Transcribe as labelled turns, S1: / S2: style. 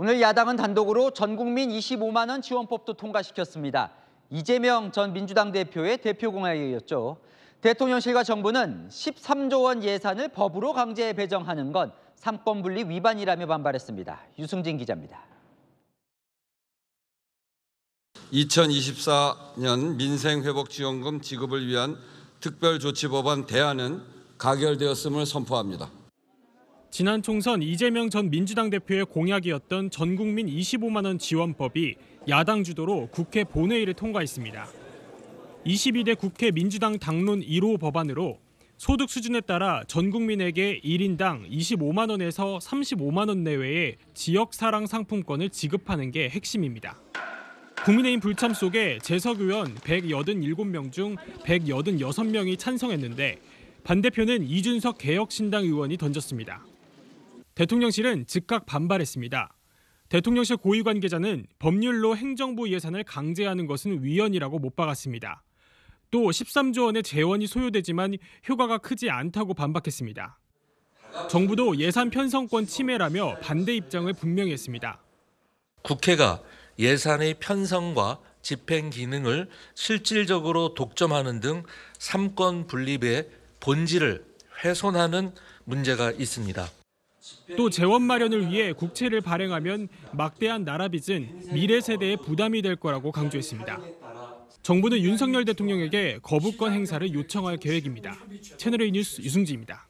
S1: 오늘 야당은 단독으로 전국민 25만 원 지원법도 통과시켰습니다. 이재명 전 민주당 대표의 대표 공약이었죠. 대통령실과 정부는 13조 원 예산을 법으로 강제 배정하는 건3권 분리 위반이라며 반발했습니다. 유승진 기자입니다. 2024년 민생회복지원금 지급을 위한 특별조치법안 대안은 가결되었음을 선포합니다.
S2: 지난 총선 이재명 전 민주당 대표의 공약이었던 전국민 25만 원 지원법이 야당 주도로 국회 본회의를 통과했습니다. 22대 국회 민주당 당론 1호 법안으로 소득 수준에 따라 전 국민에게 1인당 25만 원에서 35만 원 내외의 지역 사랑 상품권을 지급하는 게 핵심입니다. 국민의힘 불참 속에 재석 의원 187명 중 186명이 찬성했는데 반대표는 이준석 개혁신당 의원이 던졌습니다. 대통령실은 즉각 반발했습니다. 대통령실 고위 관계자는 법률로 행정부 예산을 강제하는 것은 위헌이라고 못 박았습니다. 또 13조 원의 재원이 소요되지만 효과가 크지 않다고 반박했습니다. 정부도 예산 편성권 침해라며 반대 입장을 분명히 했습니다. 국회가 예산의 편성과 집행 기능을 실질적으로 독점하는 등 삼권 분립의 본질을 훼손하는 문제가 있습니다. 또 재원 마련을 위해 국채를 발행하면 막대한 나라빚은 미래 세대의 부담이 될 거라고 강조했습니다. 정부는 윤석열 대통령에게 거부권 행사를 요청할 계획입니다. 채널A 뉴스
S1: 유승지입니다.